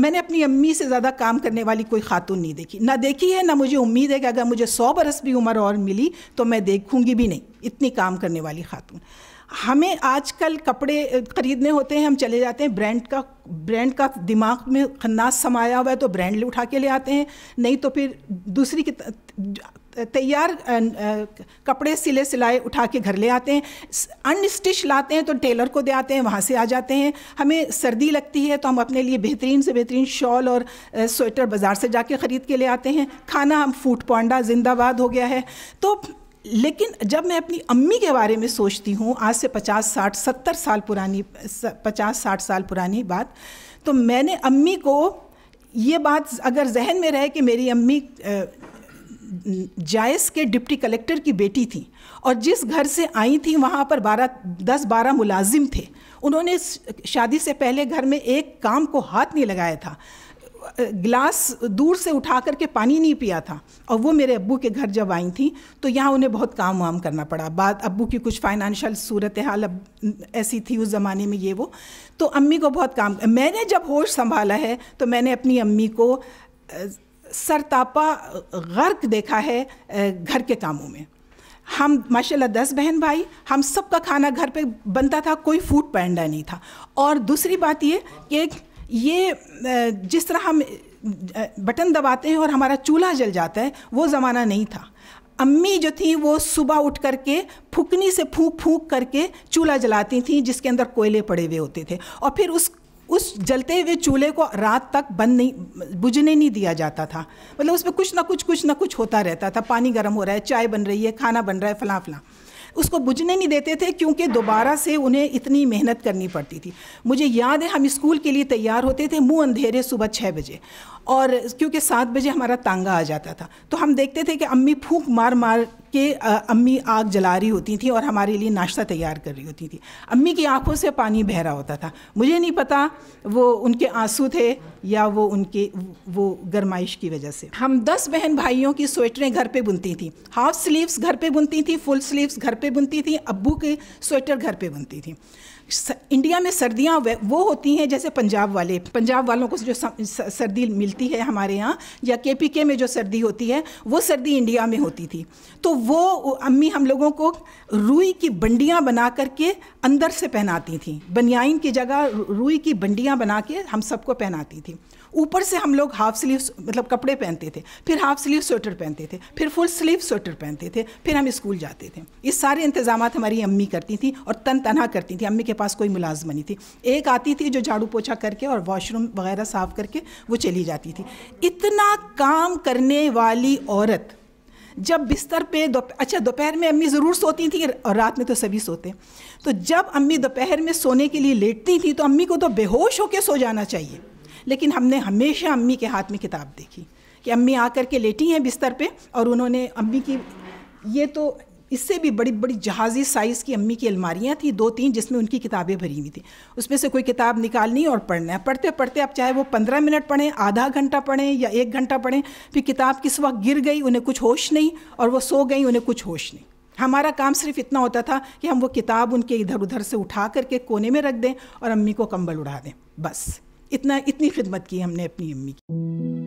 मैंने अपनी अम्मी से ज़्यादा काम करने वाली कोई खातून नहीं देखी ना देखी है ना मुझे उम्मीद है कि अगर मुझे सौ बरस भी उम्र और मिली तो मैं देखूंगी भी नहीं इतनी काम करने वाली खातून हमें आजकल कपड़े ख़रीदने होते हैं हम चले जाते हैं ब्रांड का ब्रांड का दिमाग में खन्नास समाया हुआ है तो ब्रांड उठा के ले आते हैं नहीं तो फिर दूसरी की तैयार कपड़े सिले सिलाए उठा के घर ले आते हैं अनस्टिच लाते हैं तो टेलर को दे आते हैं वहाँ से आ जाते हैं हमें सर्दी लगती है तो हम अपने लिए बेहतरीन से बेहतरीन शॉल और स्वेटर बाज़ार से जाके ख़रीद के ले आते हैं खाना हम फूड पांडा जिंदाबाद हो गया है तो लेकिन जब मैं अपनी अम्मी के बारे में सोचती हूँ आज से 50 60 70 साल पुरानी 50 60 साल पुरानी बात तो मैंने अम्मी को ये बात अगर जहन में रहे कि मेरी अम्मी जायस के डिप्टी कलेक्टर की बेटी थी और जिस घर से आई थी वहाँ पर बारह दस बारह मुलाजिम थे उन्होंने शादी से पहले घर में एक काम को हाथ नहीं लगाया था गिलास दूर से उठा करके पानी नहीं पिया था और वो मेरे अब्बू के घर जब आई थी तो यहाँ उन्हें बहुत काम वाम करना पड़ा बाद अब्बू की कुछ फाइनेंशियल सूरत हाल अब ऐसी थी उस ज़माने में ये वो तो अम्मी को बहुत काम मैंने जब होश संभाला है तो मैंने अपनी अम्मी को सरतापा गर्क देखा है घर के कामों में हम माशाल्लाह दस बहन भाई हम सबका खाना घर पे बनता था कोई फूड पैंडा नहीं था और दूसरी बात ये कि ये जिस तरह हम बटन दबाते हैं और हमारा चूल्हा जल जाता है वो ज़माना नहीं था अम्मी जो थी वो सुबह उठ करके फुकनी से फूक फूक करके चूल्हा जलाती थी जिसके अंदर कोयले पड़े हुए होते थे और फिर उस उस जलते हुए चूल्हे को रात तक बंद नहीं बुझने नहीं दिया जाता था मतलब उसमें कुछ ना कुछ कुछ ना कुछ होता रहता था पानी गर्म हो रहा है चाय बन रही है खाना बन रहा है फलाँ उसको बुझने नहीं देते थे क्योंकि दोबारा से उन्हें इतनी मेहनत करनी पड़ती थी मुझे याद है हम स्कूल के लिए तैयार होते थे मुँह अंधेरे सुबह छः बजे और क्योंकि सात बजे हमारा तांगा आ जाता था तो हम देखते थे कि अम्मी फूक मार मार कि अम्मी आग जला रही होती थी और हमारे लिए नाश्ता तैयार कर रही होती थी अम्मी की आंखों से पानी बह रहा होता था मुझे नहीं पता वो उनके आंसू थे या वो उनके वो गरमाइश की वजह से हम दस बहन भाइयों की स्वेटरें घर पे बुनती थी हाफ स्लीव्स घर पे बुनती थी फुल स्लीव्स घर पे बुनती थी अब्बू के स्वेटर घर पे बुनती थी इंडिया में सर्दियाँ वो होती हैं जैसे पंजाब वाले पंजाब वालों को जो सर्दी मिलती है हमारे यहाँ या के पी के में जो सर्दी होती है वो सर्दी इंडिया में होती थी तो वो अम्मी हम लोगों को रुई की बंडियाँ बना करके अंदर से पहनाती थी बनियाइन की जगह रुई की बंडियाँ बना के हम सबको पहनाती थी ऊपर से हम लोग हाफ स्लीव मतलब कपड़े पहनते थे फिर हाफ स्लीव स्वेटर पहनते थे फिर फुल स्लीव स्वेटर पहनते थे फिर हम स्कूल जाते थे ये सारे इंतजाम हमारी अम्मी करती थी और तन तना करती थी अम्मी के पास कोई मुलाजम नहीं थी एक आती थी जो झाड़ू पोछा करके और वॉशरूम वगैरह साफ करके वो चली जाती थी इतना काम करने वाली औरत जब बिस्तर पे दो, अच्छा दोपहर में अम्मी ज़रूर सोती थी और रात में तो सभी सोते तो जब अम्मी दोपहर में सोने के लिए लेटती थी तो अम्मी को तो बेहोश होकर सो जाना चाहिए लेकिन हमने हमेशा अम्मी के हाथ में किताब देखी कि अम्मी आकर के लेटी हैं बिस्तर पे और उन्होंने अम्मी की ये तो इससे भी बड़ी बड़ी जहाज़ी साइज़ की अम्मी की अलमारियाँ थी दो तीन जिसमें उनकी किताबें भरी हुई थी उसमें से कोई किताब निकालनी और पढ़ना है पढ़ते पढ़ते आप चाहे वो पंद्रह मिनट पढ़ें आधा घंटा पढ़ें या एक घंटा पढ़ें फिर किताब किस वक्त गिर गई उन्हें कुछ होश नहीं और वो सो गई उन्हें कुछ होश नहीं हमारा काम सिर्फ इतना होता था कि हम वो किताब उनके इधर उधर से उठा करके कोने में रख दें और अम्मी को कंबल उड़ा दें बस इतना इतनी खिदमत की हमने अपनी अम्मी की